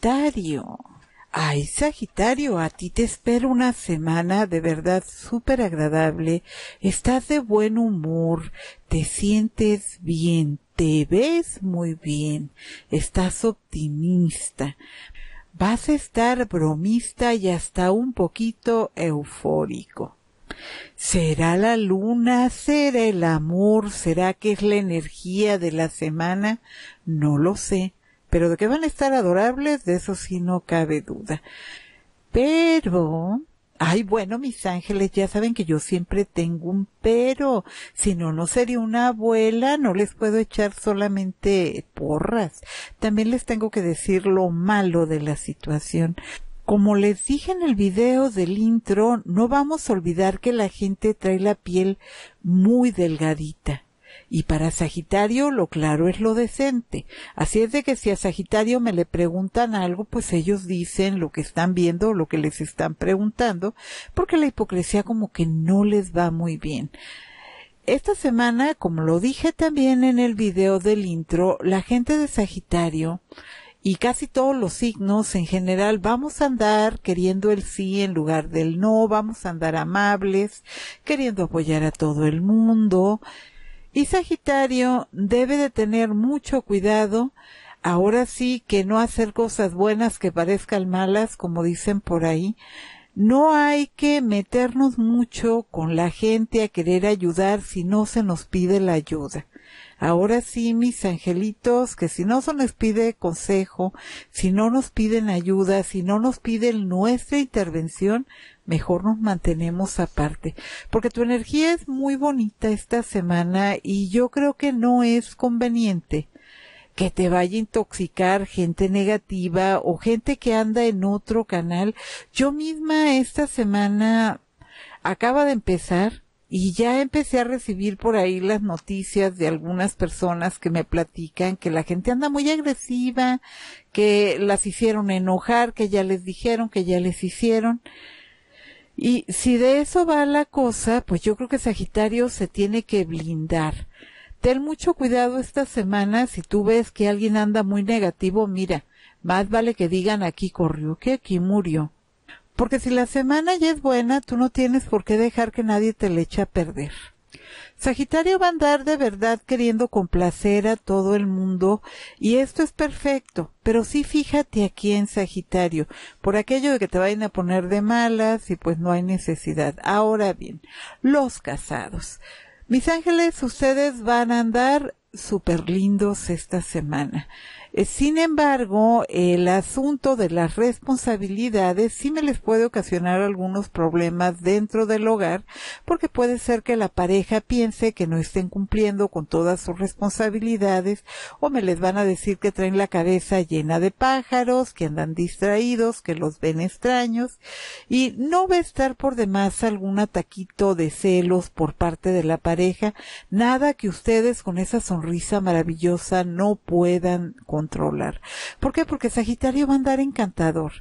Sagitario. Ay, Sagitario, a ti te espero una semana de verdad súper agradable. Estás de buen humor, te sientes bien, te ves muy bien, estás optimista. Vas a estar bromista y hasta un poquito eufórico. ¿Será la luna? ¿Será el amor? ¿Será que es la energía de la semana? No lo sé pero de que van a estar adorables, de eso sí no cabe duda. Pero, ay, bueno, mis ángeles, ya saben que yo siempre tengo un pero, si no, no sería una abuela, no les puedo echar solamente porras, también les tengo que decir lo malo de la situación. Como les dije en el video del intro, no vamos a olvidar que la gente trae la piel muy delgadita y para Sagitario lo claro es lo decente. Así es de que si a Sagitario me le preguntan algo, pues ellos dicen lo que están viendo o lo que les están preguntando, porque la hipocresía como que no les va muy bien. Esta semana, como lo dije también en el video del intro, la gente de Sagitario y casi todos los signos en general vamos a andar queriendo el sí en lugar del no, vamos a andar amables, queriendo apoyar a todo el mundo, y Sagitario debe de tener mucho cuidado, ahora sí que no hacer cosas buenas que parezcan malas, como dicen por ahí. No hay que meternos mucho con la gente a querer ayudar si no se nos pide la ayuda. Ahora sí, mis angelitos, que si no se nos pide consejo, si no nos piden ayuda, si no nos piden nuestra intervención, mejor nos mantenemos aparte. Porque tu energía es muy bonita esta semana y yo creo que no es conveniente que te vaya a intoxicar gente negativa o gente que anda en otro canal. Yo misma esta semana acaba de empezar y ya empecé a recibir por ahí las noticias de algunas personas que me platican que la gente anda muy agresiva, que las hicieron enojar, que ya les dijeron, que ya les hicieron. Y si de eso va la cosa, pues yo creo que Sagitario se tiene que blindar. Ten mucho cuidado esta semana si tú ves que alguien anda muy negativo, mira, más vale que digan aquí corrió que aquí murió porque si la semana ya es buena, tú no tienes por qué dejar que nadie te le eche a perder. Sagitario va a andar de verdad queriendo complacer a todo el mundo y esto es perfecto, pero sí fíjate aquí en Sagitario, por aquello de que te vayan a poner de malas y pues no hay necesidad. Ahora bien, los casados. Mis ángeles, ustedes van a andar súper lindos esta semana. Eh, sin embargo, el asunto de las responsabilidades sí me les puede ocasionar algunos problemas dentro del hogar porque puede ser que la pareja piense que no estén cumpliendo con todas sus responsabilidades o me les van a decir que traen la cabeza llena de pájaros, que andan distraídos, que los ven extraños y no va a estar por demás algún ataquito de celos por parte de la pareja, nada que ustedes con esa sonrisa maravillosa no puedan ¿Por qué? Porque Sagitario va a andar encantador.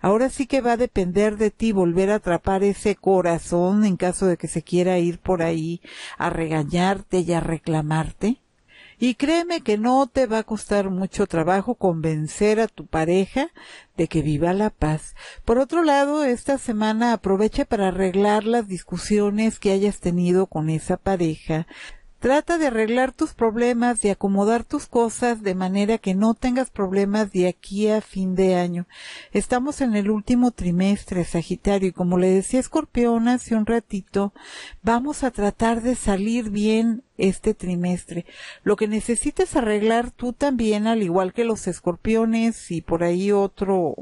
Ahora sí que va a depender de ti volver a atrapar ese corazón en caso de que se quiera ir por ahí a regañarte y a reclamarte. Y créeme que no te va a costar mucho trabajo convencer a tu pareja de que viva la paz. Por otro lado, esta semana aprovecha para arreglar las discusiones que hayas tenido con esa pareja. Trata de arreglar tus problemas, de acomodar tus cosas de manera que no tengas problemas de aquí a fin de año. Estamos en el último trimestre, Sagitario, y como le decía Escorpión hace un ratito, vamos a tratar de salir bien este trimestre. Lo que necesitas arreglar tú también, al igual que los escorpiones y por ahí otros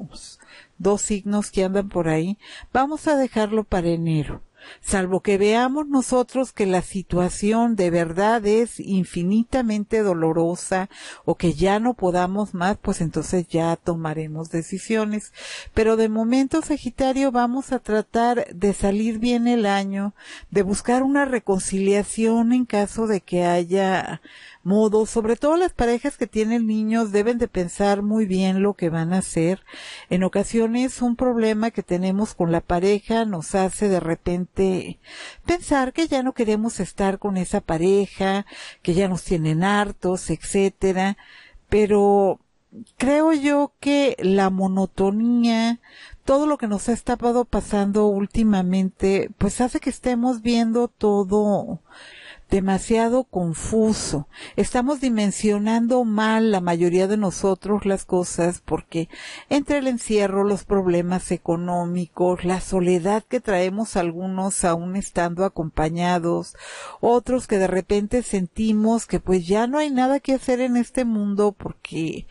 dos signos que andan por ahí, vamos a dejarlo para enero salvo que veamos nosotros que la situación de verdad es infinitamente dolorosa o que ya no podamos más, pues entonces ya tomaremos decisiones. Pero de momento, Sagitario, vamos a tratar de salir bien el año, de buscar una reconciliación en caso de que haya modo, sobre todo las parejas que tienen niños deben de pensar muy bien lo que van a hacer. En ocasiones un problema que tenemos con la pareja nos hace de repente pensar que ya no queremos estar con esa pareja, que ya nos tienen hartos, etcétera, pero creo yo que la monotonía, todo lo que nos ha estado pasando últimamente, pues hace que estemos viendo todo demasiado confuso. Estamos dimensionando mal la mayoría de nosotros las cosas porque entre el encierro, los problemas económicos, la soledad que traemos algunos aún estando acompañados, otros que de repente sentimos que pues ya no hay nada que hacer en este mundo porque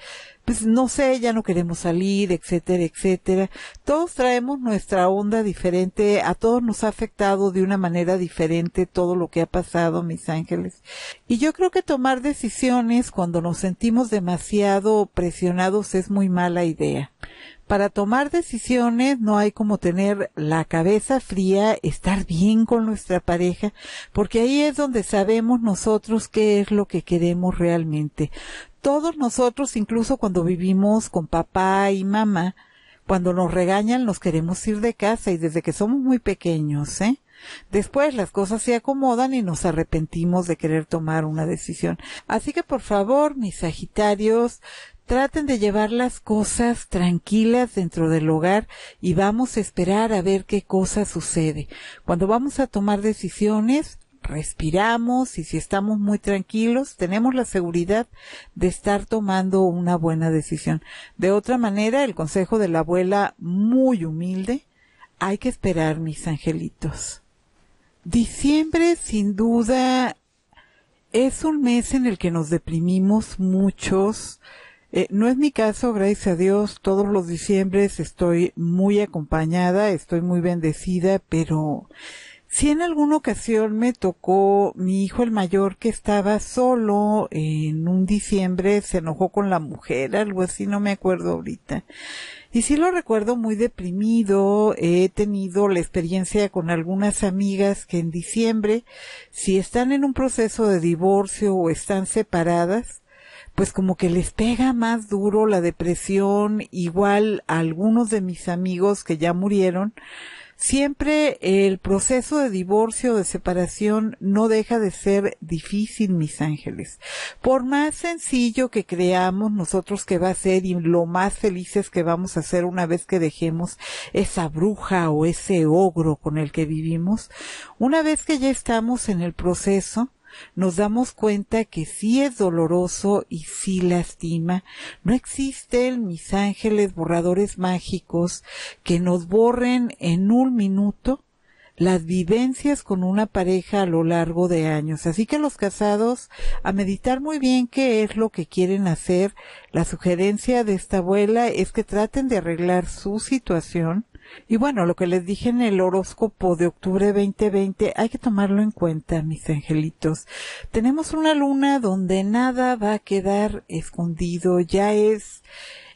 pues no sé, ya no queremos salir, etcétera, etcétera. Todos traemos nuestra onda diferente, a todos nos ha afectado de una manera diferente todo lo que ha pasado, mis ángeles. Y yo creo que tomar decisiones cuando nos sentimos demasiado presionados es muy mala idea para tomar decisiones no hay como tener la cabeza fría, estar bien con nuestra pareja, porque ahí es donde sabemos nosotros qué es lo que queremos realmente. Todos nosotros, incluso cuando vivimos con papá y mamá, cuando nos regañan nos queremos ir de casa y desde que somos muy pequeños, ¿eh? Después las cosas se acomodan y nos arrepentimos de querer tomar una decisión. Así que por favor, mis Sagitarios, traten de llevar las cosas tranquilas dentro del hogar y vamos a esperar a ver qué cosa sucede. Cuando vamos a tomar decisiones, respiramos y si estamos muy tranquilos, tenemos la seguridad de estar tomando una buena decisión. De otra manera, el consejo de la abuela, muy humilde, hay que esperar, mis angelitos. Diciembre, sin duda, es un mes en el que nos deprimimos muchos, eh, no es mi caso, gracias a Dios, todos los diciembres estoy muy acompañada, estoy muy bendecida, pero si en alguna ocasión me tocó mi hijo el mayor que estaba solo en un diciembre, se enojó con la mujer, algo así, no me acuerdo ahorita. Y si lo recuerdo muy deprimido, he tenido la experiencia con algunas amigas que en diciembre, si están en un proceso de divorcio o están separadas, pues como que les pega más duro la depresión, igual a algunos de mis amigos que ya murieron, siempre el proceso de divorcio, o de separación, no deja de ser difícil, mis ángeles. Por más sencillo que creamos nosotros que va a ser y lo más felices que vamos a ser una vez que dejemos esa bruja o ese ogro con el que vivimos, una vez que ya estamos en el proceso, nos damos cuenta que sí es doloroso y sí lastima. No existen mis ángeles borradores mágicos que nos borren en un minuto las vivencias con una pareja a lo largo de años. Así que los casados, a meditar muy bien qué es lo que quieren hacer. La sugerencia de esta abuela es que traten de arreglar su situación y bueno, lo que les dije en el horóscopo de octubre 2020, hay que tomarlo en cuenta, mis angelitos. Tenemos una luna donde nada va a quedar escondido, ya es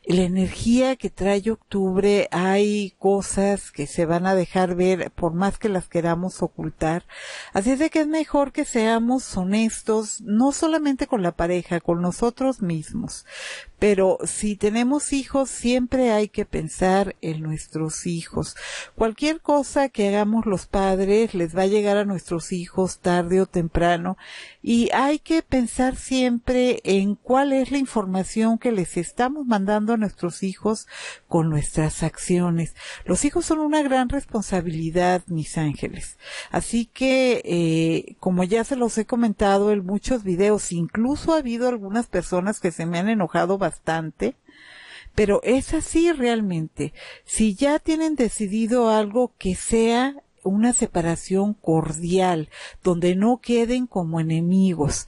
la energía que trae octubre, hay cosas que se van a dejar ver por más que las queramos ocultar. Así es de que es mejor que seamos honestos, no solamente con la pareja, con nosotros mismos. Pero si tenemos hijos, siempre hay que pensar en nuestros hijos. Cualquier cosa que hagamos los padres les va a llegar a nuestros hijos tarde o temprano y hay que pensar siempre en cuál es la información que les estamos mandando a nuestros hijos con nuestras acciones. Los hijos son una gran responsabilidad, mis ángeles. Así que, eh, como ya se los he comentado en muchos videos, incluso ha habido algunas personas que se me han enojado bastante, pero es así realmente. Si ya tienen decidido algo que sea una separación cordial, donde no queden como enemigos.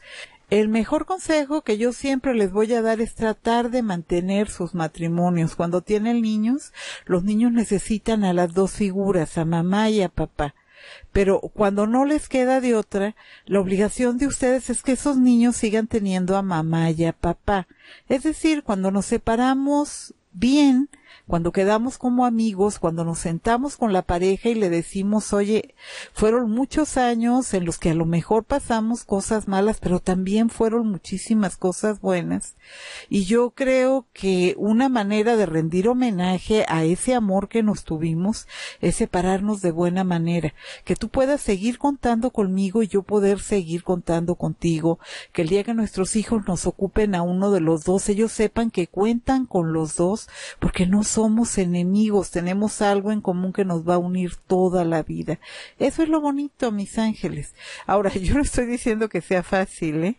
El mejor consejo que yo siempre les voy a dar es tratar de mantener sus matrimonios. Cuando tienen niños, los niños necesitan a las dos figuras, a mamá y a papá. Pero cuando no les queda de otra, la obligación de ustedes es que esos niños sigan teniendo a mamá y a papá. Es decir, cuando nos separamos bien, cuando quedamos como amigos, cuando nos sentamos con la pareja y le decimos, oye, fueron muchos años en los que a lo mejor pasamos cosas malas, pero también fueron muchísimas cosas buenas. Y yo creo que una manera de rendir homenaje a ese amor que nos tuvimos es separarnos de buena manera, que tú puedas seguir contando conmigo y yo poder seguir contando contigo, que el día que nuestros hijos nos ocupen a uno de los dos, ellos sepan que cuentan con los dos, porque no somos enemigos, tenemos algo en común que nos va a unir toda la vida. Eso es lo bonito, mis ángeles. Ahora, yo no estoy diciendo que sea fácil, ¿eh?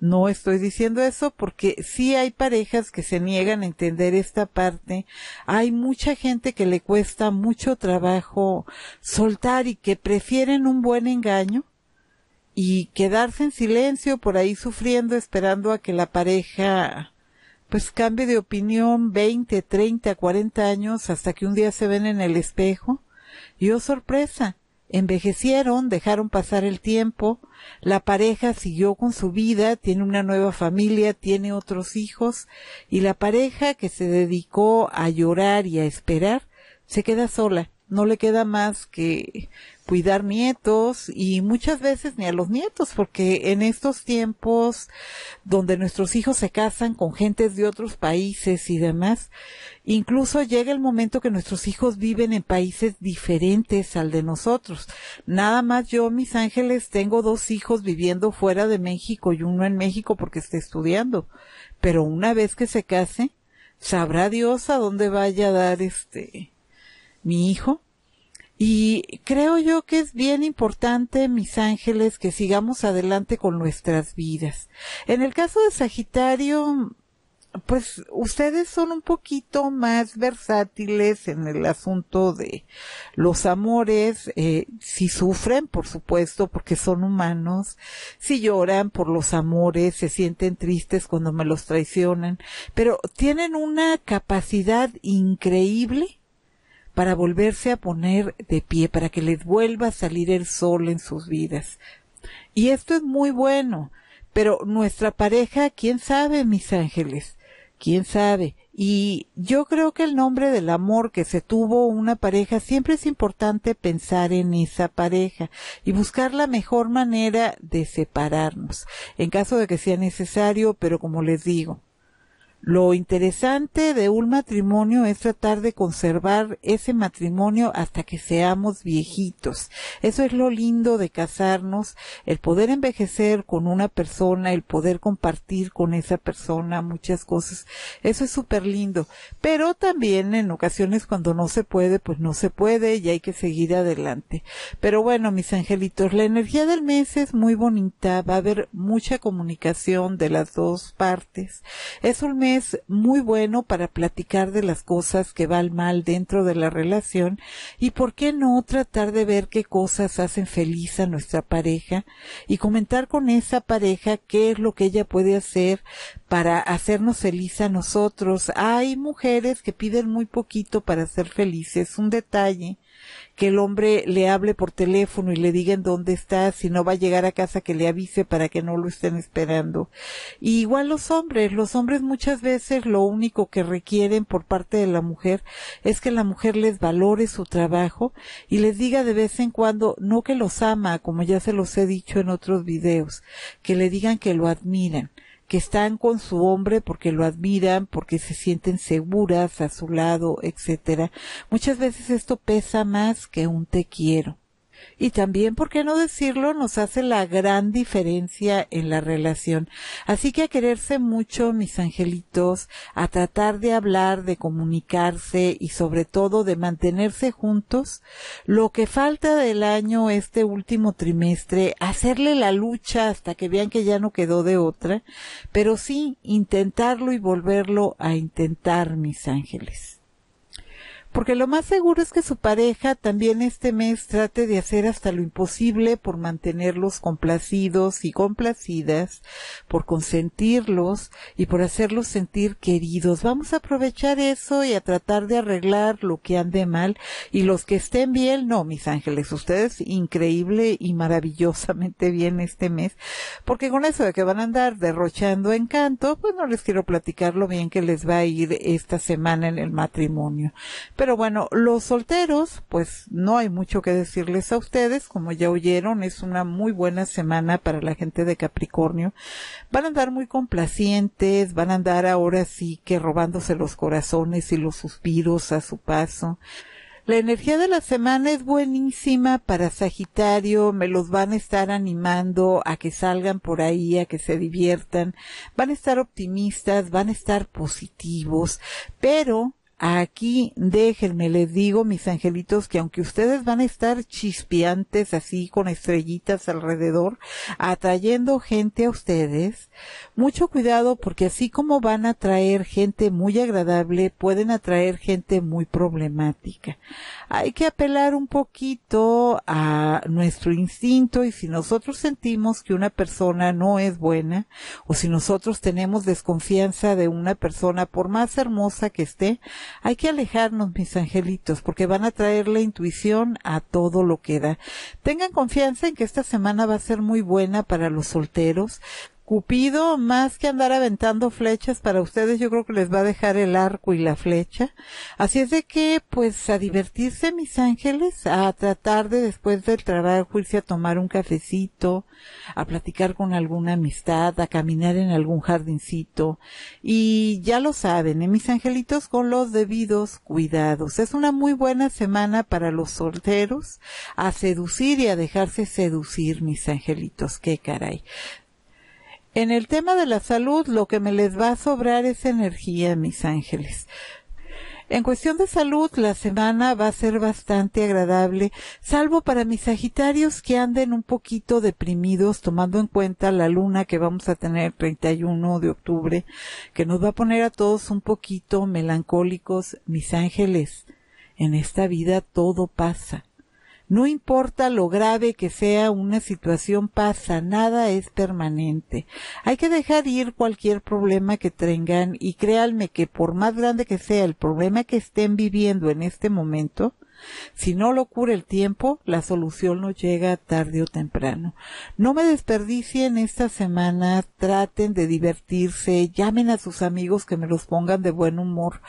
No estoy diciendo eso porque sí hay parejas que se niegan a entender esta parte. Hay mucha gente que le cuesta mucho trabajo soltar y que prefieren un buen engaño y quedarse en silencio por ahí sufriendo esperando a que la pareja pues cambie de opinión 20, 30, 40 años hasta que un día se ven en el espejo. Y oh sorpresa, envejecieron, dejaron pasar el tiempo, la pareja siguió con su vida, tiene una nueva familia, tiene otros hijos, y la pareja que se dedicó a llorar y a esperar, se queda sola, no le queda más que cuidar nietos y muchas veces ni a los nietos, porque en estos tiempos donde nuestros hijos se casan con gentes de otros países y demás, incluso llega el momento que nuestros hijos viven en países diferentes al de nosotros. Nada más yo, mis ángeles, tengo dos hijos viviendo fuera de México y uno en México porque está estudiando. Pero una vez que se case, sabrá Dios a dónde vaya a dar este mi hijo y creo yo que es bien importante, mis ángeles, que sigamos adelante con nuestras vidas. En el caso de Sagitario, pues ustedes son un poquito más versátiles en el asunto de los amores, eh, si sufren, por supuesto, porque son humanos, si lloran por los amores, se sienten tristes cuando me los traicionan, pero tienen una capacidad increíble para volverse a poner de pie, para que les vuelva a salir el sol en sus vidas. Y esto es muy bueno, pero nuestra pareja, quién sabe, mis ángeles, quién sabe. Y yo creo que el nombre del amor que se tuvo una pareja siempre es importante pensar en esa pareja y buscar la mejor manera de separarnos, en caso de que sea necesario, pero como les digo, lo interesante de un matrimonio es tratar de conservar ese matrimonio hasta que seamos viejitos. Eso es lo lindo de casarnos, el poder envejecer con una persona, el poder compartir con esa persona muchas cosas. Eso es súper lindo. Pero también en ocasiones cuando no se puede, pues no se puede y hay que seguir adelante. Pero bueno, mis angelitos, la energía del mes es muy bonita, va a haber mucha comunicación de las dos partes. Es es muy bueno para platicar de las cosas que van mal dentro de la relación y por qué no tratar de ver qué cosas hacen feliz a nuestra pareja y comentar con esa pareja qué es lo que ella puede hacer para hacernos feliz a nosotros. Hay mujeres que piden muy poquito para ser felices, un detalle que el hombre le hable por teléfono y le diga dónde está, si no va a llegar a casa que le avise para que no lo estén esperando. Y igual los hombres, los hombres muchas veces lo único que requieren por parte de la mujer es que la mujer les valore su trabajo y les diga de vez en cuando, no que los ama, como ya se los he dicho en otros videos, que le digan que lo admiran que están con su hombre porque lo admiran, porque se sienten seguras a su lado, etcétera. Muchas veces esto pesa más que un te quiero y también, ¿por qué no decirlo?, nos hace la gran diferencia en la relación. Así que a quererse mucho, mis angelitos, a tratar de hablar, de comunicarse y sobre todo de mantenerse juntos, lo que falta del año, este último trimestre, hacerle la lucha hasta que vean que ya no quedó de otra, pero sí intentarlo y volverlo a intentar, mis ángeles porque lo más seguro es que su pareja también este mes trate de hacer hasta lo imposible por mantenerlos complacidos y complacidas, por consentirlos y por hacerlos sentir queridos. Vamos a aprovechar eso y a tratar de arreglar lo que ande mal y los que estén bien, no, mis ángeles, ustedes increíble y maravillosamente bien este mes, porque con eso de que van a andar derrochando encanto, pues no les quiero platicar lo bien que les va a ir esta semana en el matrimonio. Pero bueno, los solteros, pues no hay mucho que decirles a ustedes, como ya oyeron, es una muy buena semana para la gente de Capricornio. Van a andar muy complacientes, van a andar ahora sí que robándose los corazones y los suspiros a su paso. La energía de la semana es buenísima para Sagitario, me los van a estar animando a que salgan por ahí, a que se diviertan, van a estar optimistas, van a estar positivos, pero Aquí déjenme, les digo, mis angelitos, que aunque ustedes van a estar chispeantes así con estrellitas alrededor, atrayendo gente a ustedes, mucho cuidado porque así como van a atraer gente muy agradable, pueden atraer gente muy problemática. Hay que apelar un poquito a nuestro instinto y si nosotros sentimos que una persona no es buena o si nosotros tenemos desconfianza de una persona por más hermosa que esté, hay que alejarnos, mis angelitos, porque van a traer la intuición a todo lo que da. Tengan confianza en que esta semana va a ser muy buena para los solteros. Cupido, más que andar aventando flechas para ustedes, yo creo que les va a dejar el arco y la flecha. Así es de que, pues, a divertirse, mis ángeles, a tratar de después del trabajo irse a tomar un cafecito, a platicar con alguna amistad, a caminar en algún jardincito. Y ya lo saben, ¿eh? mis angelitos, con los debidos cuidados. Es una muy buena semana para los solteros, a seducir y a dejarse seducir, mis angelitos, qué caray. En el tema de la salud, lo que me les va a sobrar es energía, mis ángeles. En cuestión de salud, la semana va a ser bastante agradable, salvo para mis Sagitarios que anden un poquito deprimidos, tomando en cuenta la luna que vamos a tener el 31 de octubre, que nos va a poner a todos un poquito melancólicos, mis ángeles. En esta vida todo pasa. No importa lo grave que sea una situación, pasa, nada es permanente. Hay que dejar ir cualquier problema que tengan y créanme que por más grande que sea el problema que estén viviendo en este momento, si no lo cura el tiempo, la solución no llega tarde o temprano. No me desperdicien esta semana, traten de divertirse, llamen a sus amigos que me los pongan de buen humor,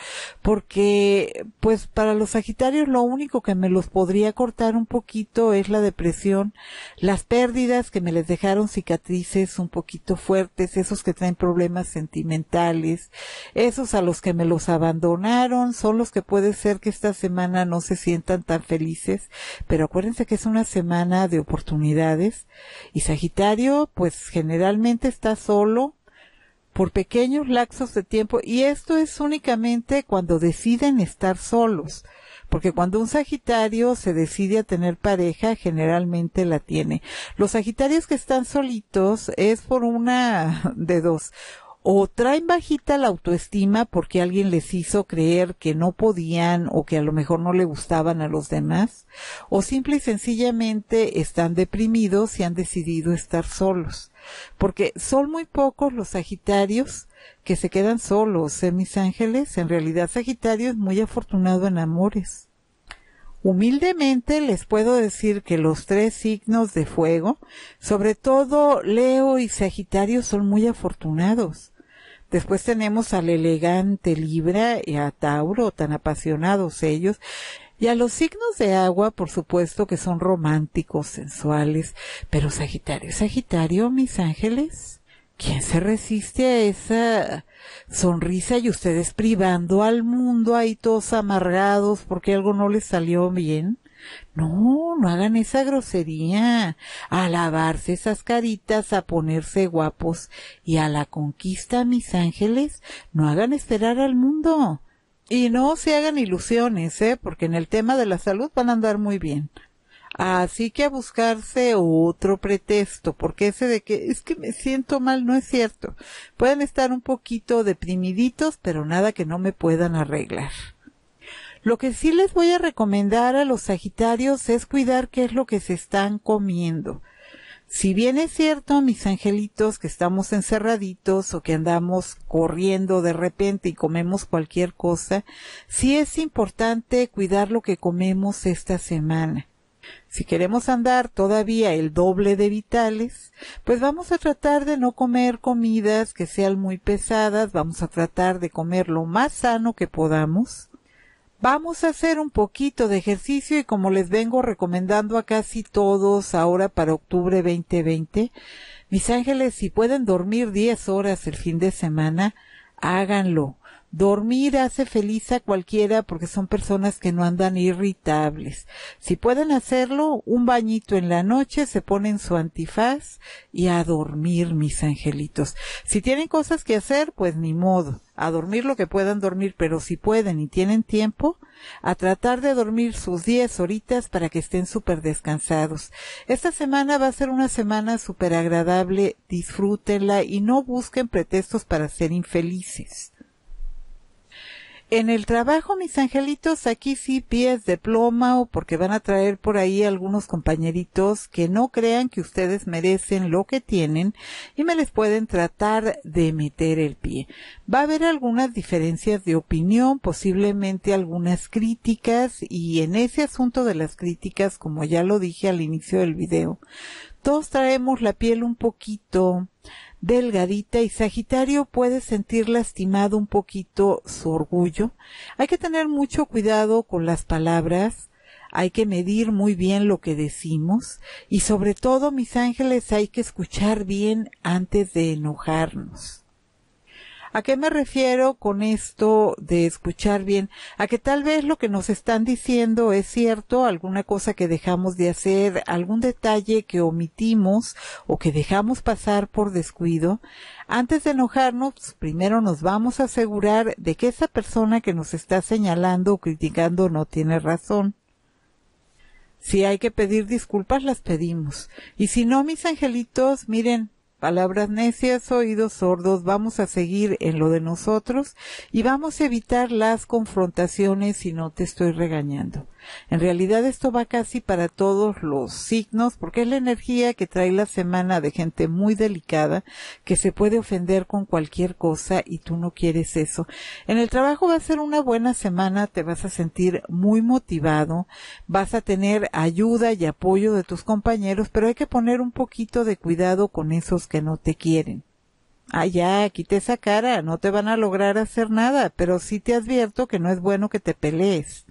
porque pues para los Sagitarios lo único que me los podría cortar un poquito es la depresión, las pérdidas que me les dejaron cicatrices un poquito fuertes, esos que traen problemas sentimentales, esos a los que me los abandonaron, son los que puede ser que esta semana no se sientan tan tan felices, pero acuérdense que es una semana de oportunidades y Sagitario pues generalmente está solo por pequeños laxos de tiempo y esto es únicamente cuando deciden estar solos, porque cuando un Sagitario se decide a tener pareja, generalmente la tiene. Los Sagitarios que están solitos es por una de dos, o traen bajita la autoestima porque alguien les hizo creer que no podían o que a lo mejor no le gustaban a los demás, o simple y sencillamente están deprimidos y han decidido estar solos. Porque son muy pocos los Sagitarios que se quedan solos, ¿eh, mis ángeles? En realidad Sagitario es muy afortunado en amores. Humildemente les puedo decir que los tres signos de fuego, sobre todo Leo y Sagitario, son muy afortunados Después tenemos al elegante Libra y eh, a Tauro, tan apasionados ellos. Y a los signos de agua, por supuesto que son románticos, sensuales, pero Sagitario, Sagitario, mis ángeles, ¿quién se resiste a esa sonrisa y ustedes privando al mundo ahí todos amargados porque algo no les salió bien? No, no hagan esa grosería. A lavarse esas caritas, a ponerse guapos y a la conquista, mis ángeles, no hagan esperar al mundo. Y no se hagan ilusiones, ¿eh? Porque en el tema de la salud van a andar muy bien. Así que a buscarse otro pretexto, porque ese de que es que me siento mal no es cierto. Pueden estar un poquito deprimiditos, pero nada que no me puedan arreglar. Lo que sí les voy a recomendar a los Sagitarios es cuidar qué es lo que se están comiendo. Si bien es cierto, mis angelitos, que estamos encerraditos o que andamos corriendo de repente y comemos cualquier cosa, sí es importante cuidar lo que comemos esta semana. Si queremos andar todavía el doble de vitales, pues vamos a tratar de no comer comidas que sean muy pesadas, vamos a tratar de comer lo más sano que podamos. Vamos a hacer un poquito de ejercicio y como les vengo recomendando a casi todos ahora para octubre 2020, mis ángeles, si pueden dormir 10 horas el fin de semana, háganlo. Dormir hace feliz a cualquiera porque son personas que no andan irritables. Si pueden hacerlo, un bañito en la noche, se ponen su antifaz y a dormir, mis angelitos. Si tienen cosas que hacer, pues ni modo a dormir lo que puedan dormir, pero si pueden y tienen tiempo, a tratar de dormir sus 10 horitas para que estén súper descansados. Esta semana va a ser una semana súper agradable, disfrútenla y no busquen pretextos para ser infelices. En el trabajo, mis angelitos, aquí sí pies de ploma o porque van a traer por ahí algunos compañeritos que no crean que ustedes merecen lo que tienen y me les pueden tratar de meter el pie. Va a haber algunas diferencias de opinión, posiblemente algunas críticas y en ese asunto de las críticas, como ya lo dije al inicio del video, todos traemos la piel un poquito delgadita y Sagitario puede sentir lastimado un poquito su orgullo. Hay que tener mucho cuidado con las palabras, hay que medir muy bien lo que decimos y sobre todo, mis ángeles, hay que escuchar bien antes de enojarnos. ¿A qué me refiero con esto de escuchar bien? A que tal vez lo que nos están diciendo es cierto, alguna cosa que dejamos de hacer, algún detalle que omitimos o que dejamos pasar por descuido. Antes de enojarnos, primero nos vamos a asegurar de que esa persona que nos está señalando o criticando no tiene razón. Si hay que pedir disculpas, las pedimos. Y si no, mis angelitos, miren, palabras necias, oídos sordos, vamos a seguir en lo de nosotros y vamos a evitar las confrontaciones si no te estoy regañando. En realidad esto va casi para todos los signos porque es la energía que trae la semana de gente muy delicada que se puede ofender con cualquier cosa y tú no quieres eso. En el trabajo va a ser una buena semana, te vas a sentir muy motivado, vas a tener ayuda y apoyo de tus compañeros, pero hay que poner un poquito de cuidado con esos que no te quieren. Ah, ya, quité esa cara, no te van a lograr hacer nada, pero sí te advierto que no es bueno que te pelees.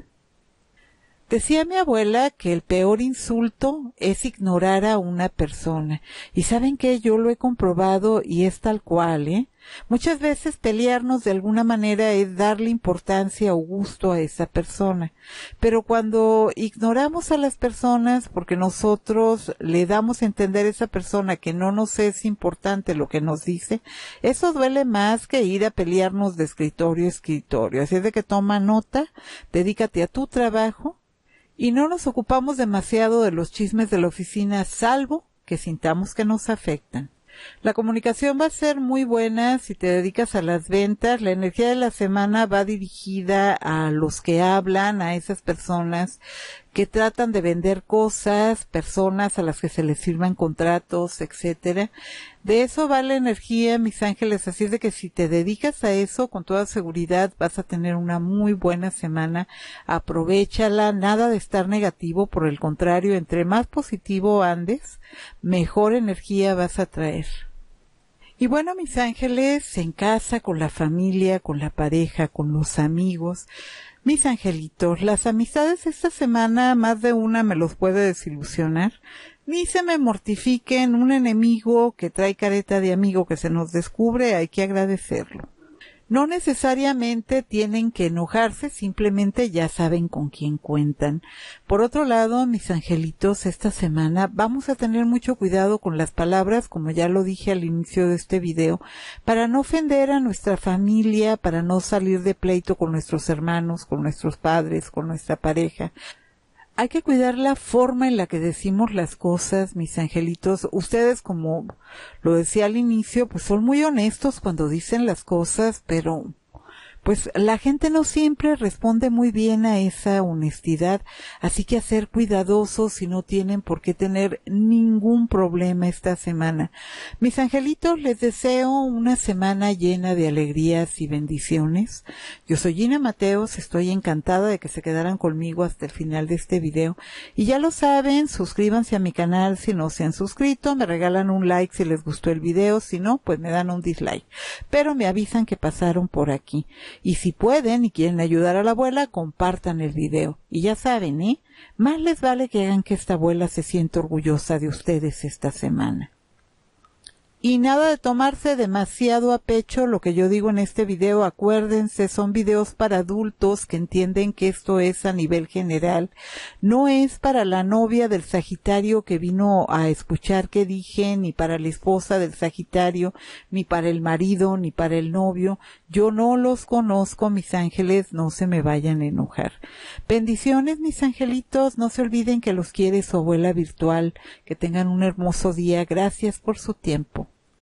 Decía mi abuela que el peor insulto es ignorar a una persona. Y saben que yo lo he comprobado y es tal cual, ¿eh? Muchas veces pelearnos de alguna manera es darle importancia o gusto a esa persona, pero cuando ignoramos a las personas porque nosotros le damos a entender a esa persona que no nos es importante lo que nos dice, eso duele más que ir a pelearnos de escritorio a escritorio. Así es de que toma nota, dedícate a tu trabajo y no nos ocupamos demasiado de los chismes de la oficina salvo que sintamos que nos afectan. La comunicación va a ser muy buena si te dedicas a las ventas. La energía de la semana va dirigida a los que hablan, a esas personas que tratan de vender cosas, personas a las que se les firman contratos, etcétera. De eso va la energía, mis ángeles, así es de que si te dedicas a eso, con toda seguridad vas a tener una muy buena semana. Aprovechala, nada de estar negativo, por el contrario, entre más positivo andes, mejor energía vas a traer. Y bueno, mis ángeles, en casa, con la familia, con la pareja, con los amigos, mis angelitos, las amistades esta semana más de una me los puede desilusionar. Ni se me mortifiquen, un enemigo que trae careta de amigo que se nos descubre, hay que agradecerlo. No necesariamente tienen que enojarse, simplemente ya saben con quién cuentan. Por otro lado, mis angelitos, esta semana vamos a tener mucho cuidado con las palabras, como ya lo dije al inicio de este video, para no ofender a nuestra familia, para no salir de pleito con nuestros hermanos, con nuestros padres, con nuestra pareja hay que cuidar la forma en la que decimos las cosas, mis angelitos. Ustedes, como lo decía al inicio, pues son muy honestos cuando dicen las cosas, pero pues la gente no siempre responde muy bien a esa honestidad, así que a ser cuidadosos y no tienen por qué tener ningún problema esta semana. Mis angelitos, les deseo una semana llena de alegrías y bendiciones. Yo soy Gina Mateos, estoy encantada de que se quedaran conmigo hasta el final de este video. Y ya lo saben, suscríbanse a mi canal si no se han suscrito, me regalan un like si les gustó el video, si no, pues me dan un dislike. Pero me avisan que pasaron por aquí. Y si pueden y quieren ayudar a la abuela, compartan el video. Y ya saben, ¿eh? Más les vale que hagan que esta abuela se sienta orgullosa de ustedes esta semana. Y nada de tomarse demasiado a pecho lo que yo digo en este video. Acuérdense, son videos para adultos que entienden que esto es a nivel general. No es para la novia del Sagitario que vino a escuchar que dije, ni para la esposa del Sagitario, ni para el marido, ni para el novio. Yo no los conozco, mis ángeles, no se me vayan a enojar. Bendiciones, mis angelitos. No se olviden que los quiere su abuela virtual. Que tengan un hermoso día. Gracias por su tiempo.